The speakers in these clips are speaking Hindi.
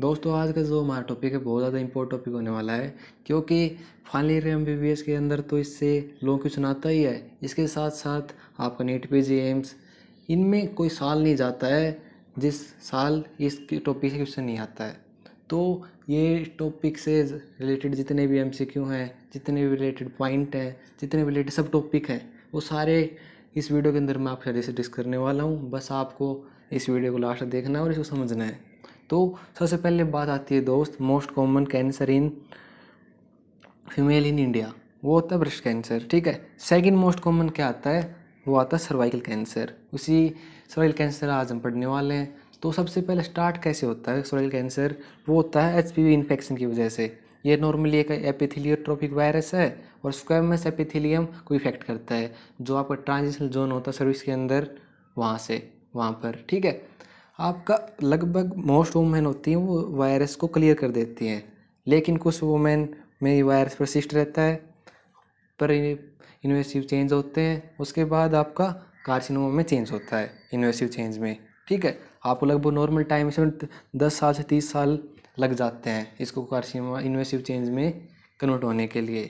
दोस्तों आज का जो हमारा टॉपिक है बहुत ज़्यादा इम्पोर्ट टॉपिक होने वाला है क्योंकि final year M B B S के अंदर तो इससे लोग क्वेश्चन आता ही है इसके साथ साथ आपका नेट पे जी एम्स इनमें कोई साल नहीं जाता है जिस साल इस टॉपिक से क्वेश्चन नहीं आता है तो ये टॉपिक से रिलेटेड जितने भी एम हैं जितने भी रिलेटेड पॉइंट हैं जितने भी रिलेटेड सब टॉपिक हैं वो सारे इस वीडियो के अंदर मैं आपसे डिस्कस करने वाला हूँ बस आपको इस वीडियो को लास्ट देखना है और इसको समझना है तो सबसे पहले बात आती है दोस्त most common cancer in female in India वो होता है ब्रेस्ट कैंसर ठीक है सेकंड मोस्ट कॉमन क्या आता है वो आता है सर्वाइकल कैंसर उसी सर्वाइकल कैंसर आज हम पढ़ने वाले हैं तो सबसे पहले स्टार्ट कैसे होता है सर्वाइकल कैंसर वो होता है एच इन्फेक्शन की वजह से ये नॉर्मली एक एपिथिलियोट्रोपिक वायरस है और स्क्वेमस एपिथिलियम को इफेक्ट करता है जो आपका ट्रांजिशनल जोन होता है सर्विस के अंदर वहाँ से वहाँ पर ठीक है आपका लगभग मोस्ट वुमेन होती हैं वो वायरस को क्लियर कर देती हैं लेकिन कुछ वुमेन में ये वायरस प्रशिष्ट रहता है पर इन्वेसिव चेंज होते हैं उसके बाद आपका कार्सिनोमा में चेंज होता है इन्वेसिव चेंज में ठीक है आपको लगभग नॉर्मल टाइम से दस साल से तीस साल लग जाते हैं इसको कार्सिनोमा इन्वेसिव चेंज में कन्वर्ट होने के लिए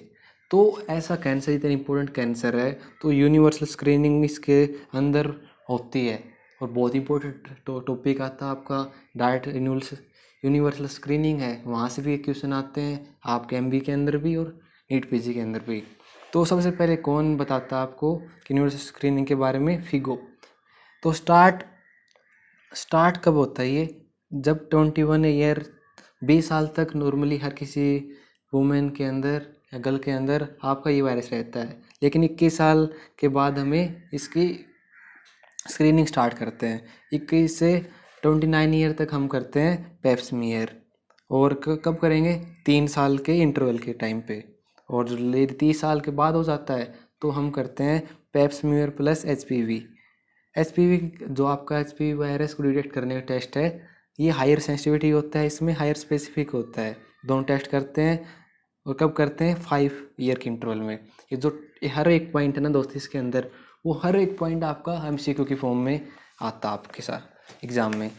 तो ऐसा कैंसर इतना इम्पोर्टेंट कैंसर है तो यूनिवर्सल स्क्रीनिंग इसके अंदर होती है और बहुत इंपॉर्टेंट टॉपिक आता है आपका डायरेक्ट यूनिवर्सल स्क्रीनिंग है वहाँ से भी क्वेश्चन आते हैं आपके एम के अंदर भी और नीट पी के अंदर भी तो सबसे पहले कौन बताता है आपको कि यूनिवर्सल स्क्रीनिंग के बारे में फिगो तो स्टार्ट स्टार्ट कब होता है ये जब ट्वेंटी वन ईयर बीस साल तक नॉर्मली हर किसी वुमेन के अंदर या गर्ल के अंदर आपका ये वायरस रहता है लेकिन इक्कीस साल के बाद हमें इसकी स्क्रीनिंग स्टार्ट करते हैं इक्कीस से ट्वेंटी नाइन ईयर तक हम करते हैं पेप्समियर और कब करेंगे तीन साल के इंटरवल के टाइम पे और जो तीस साल के बाद हो जाता है तो हम करते हैं Pap smear plus H P V H P V जो आपका एच पी वी वायरस को डिटेक्ट करने का टेस्ट है ये हायर सेंसिटिविटी होता है इसमें हायर स्पेसिफिक होता है दोनों टेस्ट करते हैं और कब करते हैं फाइव ईयर के इंटरवल में ये जो हर एक पॉइंट है ना दोस्ती इसके अंदर वो हर एक पॉइंट आपका एम सी की फॉर्म में आता आपके साथ एग्ज़ाम में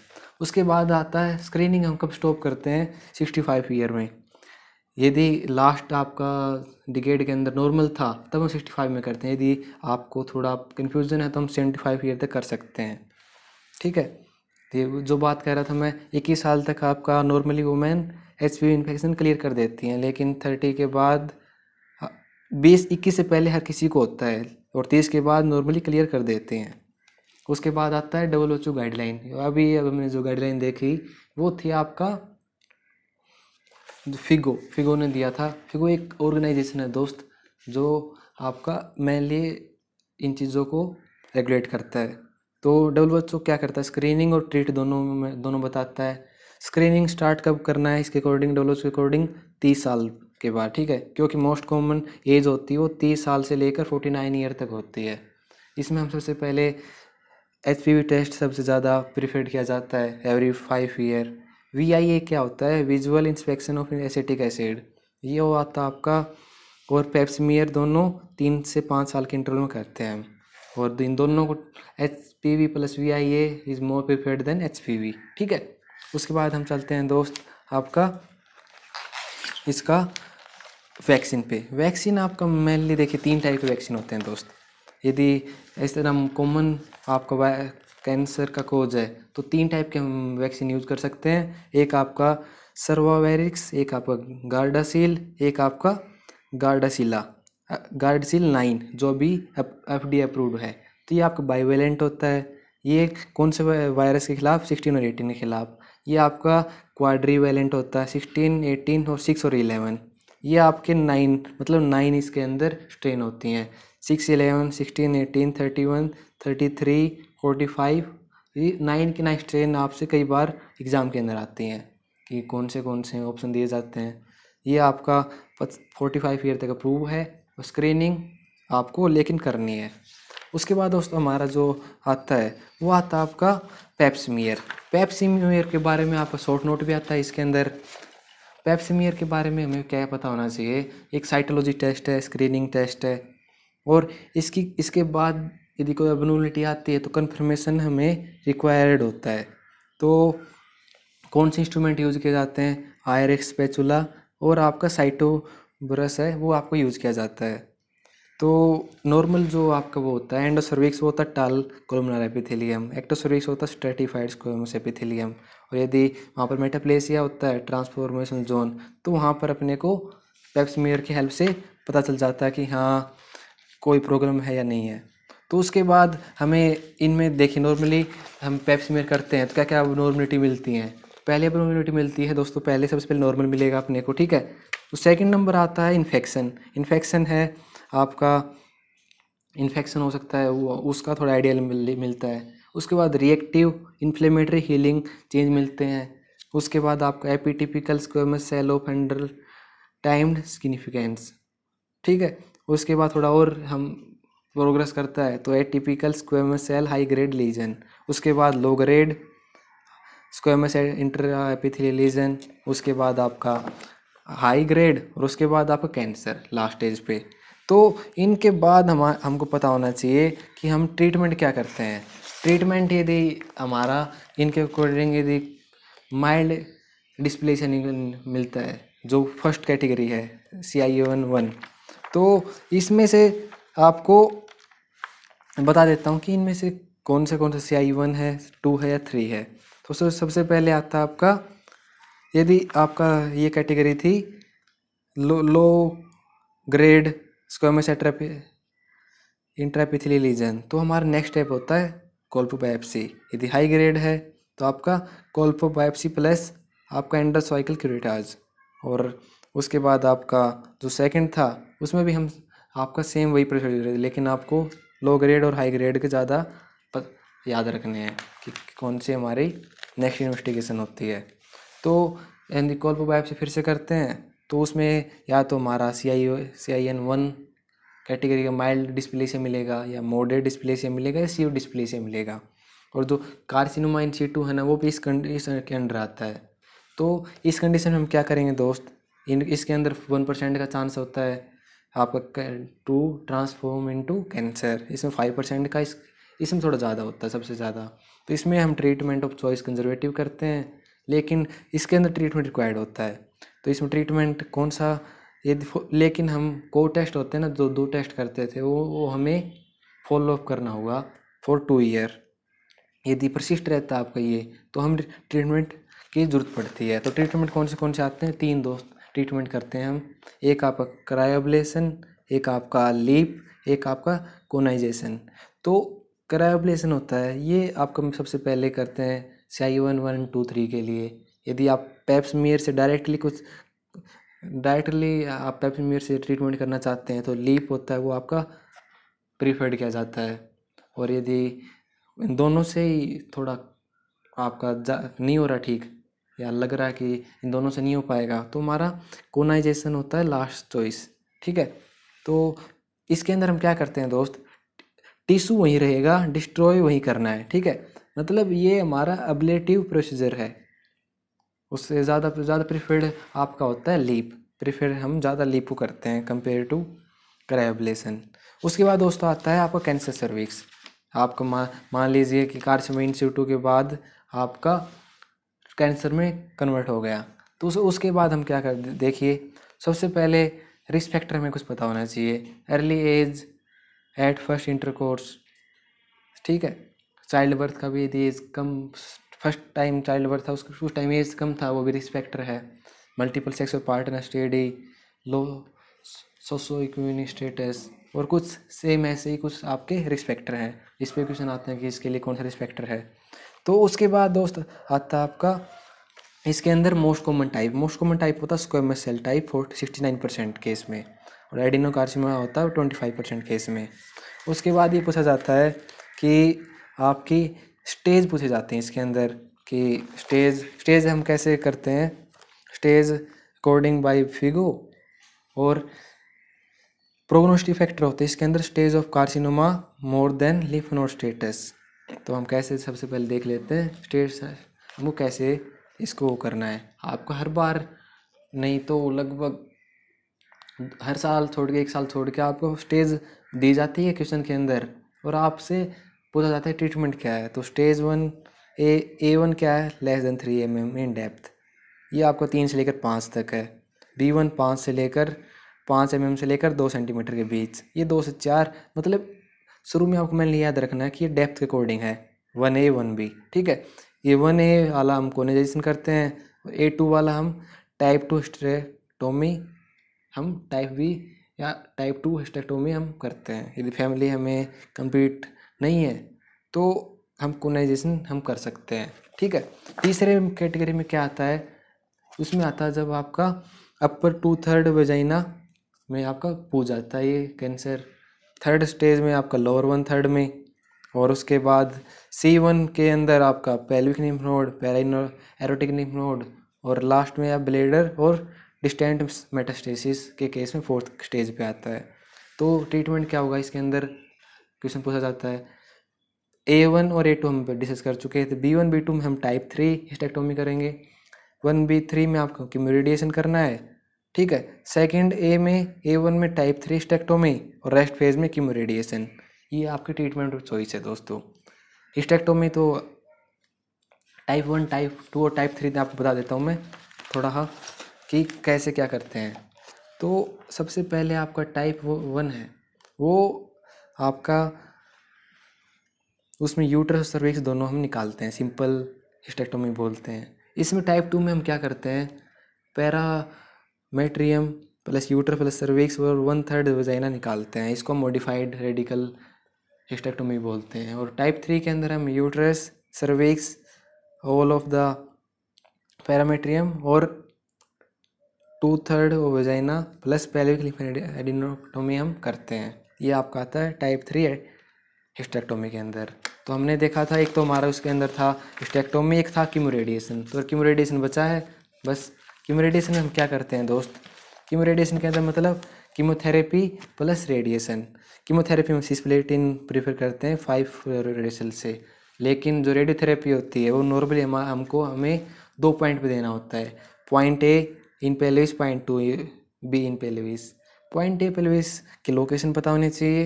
उसके बाद आता है स्क्रीनिंग हम कब स्टॉप करते हैं सिक्सटी फाइव ईयर में यदि लास्ट आपका डिकेड के अंदर नॉर्मल था तब हम सिक्सटी फाइव में करते हैं यदि आपको थोड़ा कन्फ्यूज़न है तो हम सेवेंटी फाइव ईयर तक कर सकते हैं ठीक है ये जो बात कह रहा था मैं इक्कीस साल तक आपका normally women H P infection clear कर देती हैं लेकिन थर्टी के बाद हाँ, बीस इक्कीस से पहले हर किसी को होता है और तीस के बाद नॉर्मली क्लियर कर देते हैं उसके बाद आता है डबल एच ओ गाइडलाइन अभी अब हमने जो गाइडलाइन देखी वो थी आपका फिगो फिगो ने दिया था फिगो एक ऑर्गेनाइजेशन है दोस्त जो आपका मेनली इन चीज़ों को रेगुलेट करता है तो डबल एच ओ क्या करता है स्क्रीनिंग और ट्रीट दोनों में दोनों बताता है स्क्रीनिंग स्टार्ट कब करना है इसके अकॉर्डिंग डब्ल्यू एच के अकॉर्डिंग तीस साल के बाद ठीक है क्योंकि मोस्ट कॉमन एज होती है वो तीस साल से लेकर फोर्टी नाइन ईयर तक होती है इसमें हम सबसे पहले एच टेस्ट सबसे ज़्यादा प्रिफर्ड किया जाता है every five year V I A क्या होता है visual inspection of acetic acid ये आता है आपका और पेप्समियर दोनों तीन से पाँच साल के इंटरवल में करते हैं और इन दोनों को H P V plus V I A is more preferred than H P V ठीक है उसके बाद हम चलते हैं दोस्त आपका इसका वैक्सीन पे वैक्सीन आपका मेनली देखिए तीन टाइप के वैक्सीन होते हैं दोस्त यदि इस तरह कॉमन आपका कैंसर का कोज है तो तीन टाइप के हम वैक्सीन यूज कर सकते हैं एक आपका सर्वावेरिक्स एक आपका गार्डासील एक आपका गार्डासीला गार्डसील नाइन जो भी एफ डी अप्रूव्ड है तो ये आपका बाइवेलेंट होता है ये कौन से वायरस के खिलाफ सिक्सटीन और एटीन के खिलाफ ये आपका क्वाड्री वैलेंट होता है सिक्सटीन एटीन और सिक्स और इलेवन ये आपके नाइन मतलब नाइन इसके अंदर स्ट्रेन होती हैं six eleven sixteen eighteen thirty one thirty three forty five ये नाइन की नाइन स्ट्रेन आपसे कई बार एग्ज़ाम के अंदर आती हैं कि कौन से कौन से ऑप्शन दिए जाते हैं ये आपका फोर्टी फाइव ईयर तक अप्रूव है स्क्रीनिंग आपको लेकिन करनी है उसके बाद दोस्तों हमारा जो आता है वो आता है आपका पैप्समियर पैप्समियर के बारे में आपका शॉर्ट नोट भी आता है इसके अंदर पैप्समियर के बारे में हमें क्या पता होना चाहिए एक साइटोलॉजी टेस्ट है स्क्रीनिंग टेस्ट है और इसकी इसके बाद यदि कोई एबनोलिटी आती है तो कन्फर्मेशन हमें रिक्वायर्ड होता है तो कौन से इंस्ट्रूमेंट यूज़ किए जाते हैं आयर एक्सपेचुला और आपका साइटो ब्रश है वो आपको यूज़ किया जाता है तो नॉर्मल जो आपका वो होता है एंडोसर्विक्स वो होता है टाल कोलमनार एपिथेलियम एक्टोसर्विक्स होता है स्ट्रेटिफाइड कोलमस एपिथेलियम और यदि वहाँ पर मेटाप्लेसिया होता है ट्रांसफॉर्मेशन जोन तो वहाँ पर अपने को पेप्समियर की हेल्प से पता चल जाता है कि हाँ कोई प्रॉब्लम है या नहीं है तो उसके बाद हमें इनमें देखिए नॉर्मली हम पेप्समियर करते हैं तो क्या क्या नॉर्मलिटी मिलती हैं पहले नॉर्मलिटी मिलती है दोस्तों पहले सबसे पहले नॉर्मल मिलेगा अपने को ठीक है तो सेकंड नंबर आता है इन्फेक्शन इन्फेक्शन है आपका इन्फेक्शन हो सकता है वो उसका थोड़ा आइडिया मिल, मिलता है उसके बाद रिएक्टिव इन्फ्लेमेटरी हीलिंग चेंज मिलते हैं उसके बाद आपका atypical squamous cell of timed significance ठीक है उसके बाद थोड़ा और हम प्रोग्रेस करता है तो atypical squamous cell high grade lesion उसके बाद low grade squamous intraepithelial lesion उसके बाद आपका हाई ग्रेड और उसके बाद आपका कैंसर लास्ट स्टेज पे तो इनके बाद हम हमको पता होना चाहिए कि हम ट्रीटमेंट क्या करते हैं ट्रीटमेंट यदि हमारा इनके अकॉर्डिंग यदि माइल्ड डिस्प्लेसन मिलता है जो फर्स्ट कैटेगरी है सी आई वन वन तो इसमें से आपको बता देता हूँ कि इनमें से कौन से कौन सा सी आई वन है टू है या थ्री है तो सर सबसे पहले आता आपका यदि आपका ये कैटेगरी थी लो लो ग्रेड स्क्वेमस एट्रेपी इंट्रापिथिली लीजन तो हमारा नेक्स्ट स्टेप होता है कोल्पोबायोप्सी यदि हाई ग्रेड है तो आपका कोल्पोबायोप्सी प्लस आपका एंडोसाइकिल क्यूरिटाज और उसके बाद आपका जो सेकंड था उसमें भी हम आपका सेम वही प्रोसीजर है लेकिन आपको लो ग्रेड और हाई ग्रेड के ज़्यादा याद रखने हैं कि कौन सी हमारी नेक्स्ट इन्वेस्टिगेशन होती है तो एंड कॉल बायोप्सी फिर से करते हैं तो उसमें या तो हमारा C I O C I N one category का माइल्ड डिस्प्ले से मिलेगा या मोडेड डिस्प्ले से मिलेगा या सी डिस्प्ले से मिलेगा और जो कार्सिनोमा इन सी टू है ना वो भी इस कंडीशन के अंडर आता है तो इस कंडीशन में हम क्या करेंगे दोस्त इन इसके अंदर वन परसेंट का चांस होता है आपका टू ट्रांसफॉर्म इनटू कैंसर इसमें फाइव परसेंट का इस इसमें थोड़ा ज़्यादा होता है सबसे ज़्यादा तो इसमें हम ट्रीटमेंट ऑफ चॉइस कंजर्वेटिव करते हैं लेकिन इसके अंदर ट्रीटमेंट रिक्वायर्ड होता है तो इसमें ट्रीटमेंट कौन सा यदि लेकिन हम को टेस्ट होते हैं ना जो दो टेस्ट करते थे वो वो हमें फॉलोअप करना होगा फॉर टू ईयर यदि प्रशिष्ट रहता है आपका ये तो हम ट्रीटमेंट की ज़रूरत पड़ती है तो ट्रीटमेंट कौन से कौन से आते हैं तीन दोस्त ट्रीटमेंट करते हैं हम एक आपका क्रायोबलेसन एक आपका लीप एक आपका कोनाइजेशन तो क्रायोबलेसन होता है ये आपका सबसे पहले करते हैं C I one one two three के लिए यदि आप पेप्समियर से डायरेक्टली कुछ डायरेक्टली आप पेप्समियर से ट्रीटमेंट करना चाहते हैं तो लीप होता है वो आपका प्रीफर्ड किया जाता है और यदि इन दोनों से ही थोड़ा आपका नहीं हो रहा ठीक या लग रहा है कि इन दोनों से नहीं हो पाएगा तो हमारा कोनाइजेशन होता है लास्ट चॉइस ठीक है तो इसके अंदर हम क्या करते हैं दोस्त टिश्यू वहीं रहेगा डिस्ट्रॉय वहीं करना है ठीक है मतलब ये हमारा अबलेटिव प्रोसीजर है उससे ज़्यादा ज़्यादा प्रिफर्ड आपका होता है लीप प्रिफर हम ज़्यादा लीप करते हैं कंपेयर टू क्रैबलेसन उसके बाद दोस्तों आता है आपका कैंसर सर्विक्स आपको मान लीजिए कि कार्सिमा इंसिटू के बाद आपका कैंसर में कन्वर्ट हो गया तो उस, उसके बाद हम क्या कर देखिए सबसे पहले रिस्क फैक्टर में कुछ पता होना चाहिए early age at first intercourse ठीक है चाइल्ड बर्थ का भी एज कम फर्स्ट टाइम चाइल्ड बर्थ था उसका उस टाइम एज कम था वो भी रिस्पेक्टर है मल्टीपल सेक्स और partner steady low socio economic status और कुछ सेम ऐसे ही कुछ आपके रिस्पेक्टर हैं इस पर क्वेश्चन आते हैं कि इसके लिए कौन सा रिस्पेक्टर है तो उसके बाद दोस्त आता आपका इसके अंदर most common type most common type होता है squamous cell type for sixty nine percent case में और एडिनो कार्सिमा होता है ट्वेंटी फाइव परसेंट केस में उसके बाद ये पूछा जाता है कि आपकी स्टेज पूछे जाते हैं इसके अंदर कि स्टेज स्टेज हम कैसे करते हैं स्टेज अकॉर्डिंग बाय फिगो और प्रोग्नोस्टिक फैक्टर होते हैं इसके अंदर stage of carcinoma more than lymph node status तो हम कैसे सबसे पहले देख लेते हैं स्टेज हमको कैसे इसको करना है आपको हर बार नहीं तो लगभग हर साल छोड़ के एक साल छोड़ के आपको स्टेज दी जाती है क्वेश्चन के अंदर और आपसे पूछा जाता है ट्रीटमेंट क्या है तो stage one A A one क्या है less than three M M in depth ये आपको तीन से लेकर पाँच तक है बी वन पाँच से लेकर पाँच एम एम से लेकर दो सेंटीमीटर के बीच ये दो से चार मतलब शुरू में आपको मैंने याद रखना है कि ये डेप्थ के अकॉर्डिंग है वन ए वन बी ठीक है ये वन ए वाला हम कोनेजेशन करते हैं ए टू वाला हम टाइप टू हिस्ट्रेटोमी हम टाइप बी या टाइप टू हिस्टेक्टोमी हम करते हैं यदि फैमिली हमें कंप्लीट नहीं है तो हम कोनाइजेशन हम कर सकते हैं ठीक है तीसरे कैटेगरी में क्या आता है उसमें आता है जब आपका अपर टू थर्ड वेजाइना में आपका पूज आता है ये कैंसर थर्ड स्टेज में आपका लोअर वन थर्ड में और उसके बाद सी वन के अंदर आपका pelvic lymph node paraaortic lymph node और लास्ट में आप ब्लेडर और डिस्टेंट मेटास्टेसिस के केस में फोर्थ स्टेज पे आता है तो ट्रीटमेंट क्या होगा इसके अंदर क्वेश्चन पूछा जाता है ए वन और ए टू हम डिस्कस कर चुके हैं तो बी वन बी टू में हम टाइप थ्री हिस्टेक्टोमी करेंगे वन बी थ्री में आपको रेडिएशन करना है ठीक है सेकेंड ए में ए वन में टाइप थ्री स्टेक्टोमी और रेस्ट फेज में रेडिएशन ये आपकी ट्रीटमेंट ऑफ चॉइस है दोस्तों हिस्टेक्टोमी तो टाइप वन टाइप टू और टाइप थ्री आपको बता देता हूँ मैं थोड़ा हाँ कि कैसे क्या करते हैं तो सबसे पहले आपका टाइप वन है वो आपका उसमें यूट्रस और सर्विक्स दोनों हम निकालते हैं सिंपल स्टेक्टोमी बोलते हैं इसमें टाइप टू में हम क्या करते हैं metrium plus uterus plus cervix और वन थर्ड वजाइना निकालते हैं इसको मॉडिफाइड रेडिकल हिस्टेक्टोमी बोलते हैं और टाइप थ्री के अंदर हम uterus cervix all of the parametrium और two third vagina plus pelvic adenectomy हम करते हैं ये आपका आता है टाइप थ्री है हिस्टेक्टोमी के अंदर तो हमने देखा था एक तो हमारा उसके अंदर था हिस्टेक्टोमी एक था क्यूमोरेडिएशन तो रेडिएशन बचा है बस क्यूमोरेडिएशन में हम क्या करते हैं दोस्त रेडिएशन के अंदर मतलब कीमोथेरेपी प्लस रेडिएशन कीमोथेरेपी में सिस्प्लेटिन प्रीफर करते हैं फाइव रेडिएशन से लेकिन जो रेडियोथेरेपी होती है वो नॉर्मली हम हमको हमें दो पॉइंट पे देना होता है point A in pelvis point to B in pelvis point A pelvis की लोकेशन पता होनी चाहिए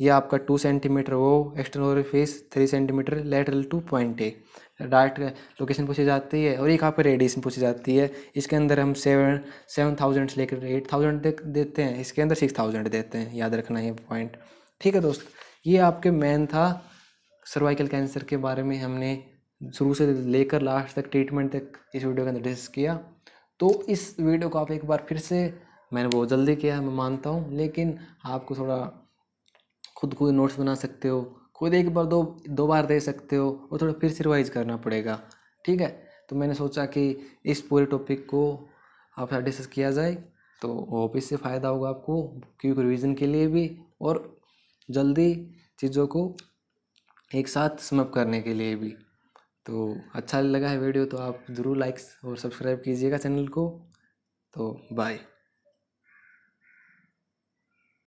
यह आपका टू सेंटीमीटर वो external face three centimetre lateral to point A direct location पूछी जाती है और एक आपका रेडिएशन पूछी जाती है इसके अंदर हम सेवन सेवन थाउजेंड से लेकर एट थाउजेंड दे, देते हैं इसके अंदर सिक्स थाउजेंड देते हैं याद रखना ये पॉइंट ठीक है दोस्त ये आपके मेन था सर्वाइकल कैंसर के बारे में हमने शुरू से लेकर लास्ट तक ट्रीटमेंट तक इस वीडियो के अंदर डिस्कस किया तो इस वीडियो को आप एक बार फिर से मैंने बहुत जल्दी किया मैं मानता हूँ लेकिन आपको थोड़ा खुद को नोट्स बना सकते हो खुद एक बार दो दो बार दे सकते हो और थोड़ा फिर से रिवाइज करना पड़ेगा ठीक है तो मैंने सोचा कि इस पूरे टॉपिक को आप डिस्कस किया जाए तो होप इससे फ़ायदा होगा आपको क्योंकि रिविज़न के लिए भी और जल्दी चीज़ों को एक साथ समअप करने के लिए भी तो अच्छा लगा है वीडियो तो आप ज़रूर लाइक्स और सब्सक्राइब कीजिएगा चैनल को तो बाय